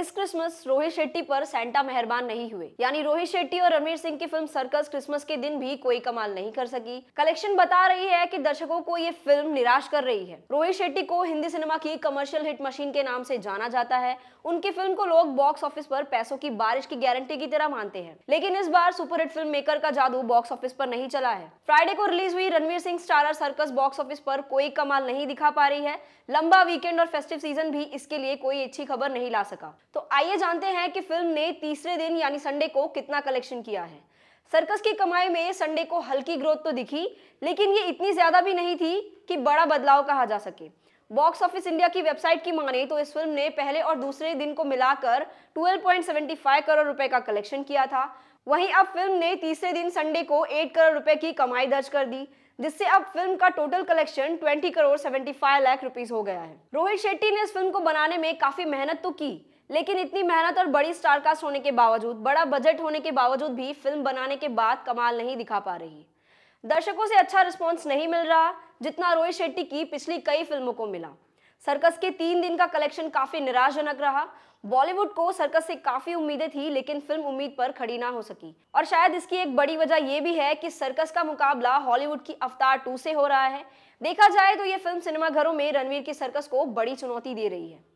इस क्रिसमस रोहित शेट्टी पर सेंटा मेहरबान नहीं हुए यानी रोहित शेट्टी और रणवीर सिंह की फिल्म सर्कस क्रिसमस के दिन भी कोई कमाल नहीं कर सकी कलेक्शन बता रही है कि दर्शकों को ये फिल्म निराश कर रही है रोहित शेट्टी को हिंदी सिनेमा की कमर्शियल हिट मशीन के नाम से जाना जाता है उनकी फिल्म को लोग बॉक्स ऑफिस पर पैसों की बारिश की गारंटी की तरह मानते हैं लेकिन इस बार सुपरहिट फिल्म मेकर का जादू बॉक्स ऑफिस पर नहीं चला है फ्राइडे को रिलीज हुई Ranveer Singh starrer Cirkus box office पर कोई कमाल नहीं दिखा पा रही है लंबा वीकेंड और फेस्टिव सीजन भी इसके लिए कोई अच्छी खबर नहीं ला सका तो आइए जानते हैं कि फिल्म ने तीसरे दिन यानी संडे को कितना कलेक्शन किया है सर्कस की कमाई में संडे को हल्की ग्रोथ तो दिखी लेकिन ये इतनी ज्यादा भी नहीं थी कि बड़ा बदलाव कहा जा सके बॉक्स ऑफिस इंडिया की वेबसाइट की माने तो इस फिल्म ने पहले और दूसरे दिन को मिलाकर 12.75 करोड़ रुपए का कलेक्शन किया था वहीं अब फिल्म ने तीसरे दिन संडे को 8 करोड़ रुपए की कमाई दर्ज कर दी जिससे अब फिल्म का total collection 20 crore 75 lakh rupees हो गया है रोहित शेट्टी ने इस फिल्म को बनाने में काफी मेहनत तो की लेकिन इतनी मेहनत और बड़ी स्टारकास्ट होने के बावजूद बड़ा बजट होने के बावजूद भी फिल्म बनाने के बाद कमाल नहीं दिखा पा रही दर्शकों से अच्छा रिस्पॉन्स नहीं मिल रहा जितना रोहित शेट्टी की पिछली कई फिल्मों को मिला सर्कस के तीन दिन का कलेक्शन काफी निराशजनक रहा बॉलीवुड को सर्कस से काफी उम्मीदें थी लेकिन फिल्म उम्मीद पर खड़ी ना हो सकी और शायद इसकी एक बड़ी वजह यह भी है कि सर्कस का मुकाबला हॉलीवुड की अवतार टू से हो रहा है देखा जाए तो ये फिल्म सिनेमाघरों में रणवीर की सर्कस को बड़ी चुनौती दे रही है